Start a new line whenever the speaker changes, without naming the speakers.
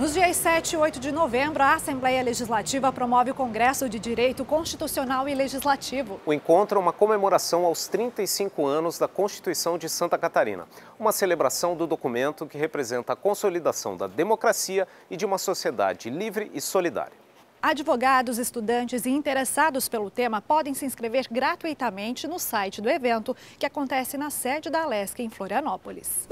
Nos dias 7 e 8 de novembro, a Assembleia Legislativa promove o Congresso de Direito Constitucional e Legislativo.
O encontro é uma comemoração aos 35 anos da Constituição de Santa Catarina, uma celebração do documento que representa a consolidação da democracia e de uma sociedade livre e solidária.
Advogados, estudantes e interessados pelo tema podem se inscrever gratuitamente no site do evento, que acontece na sede da Alesc, em Florianópolis.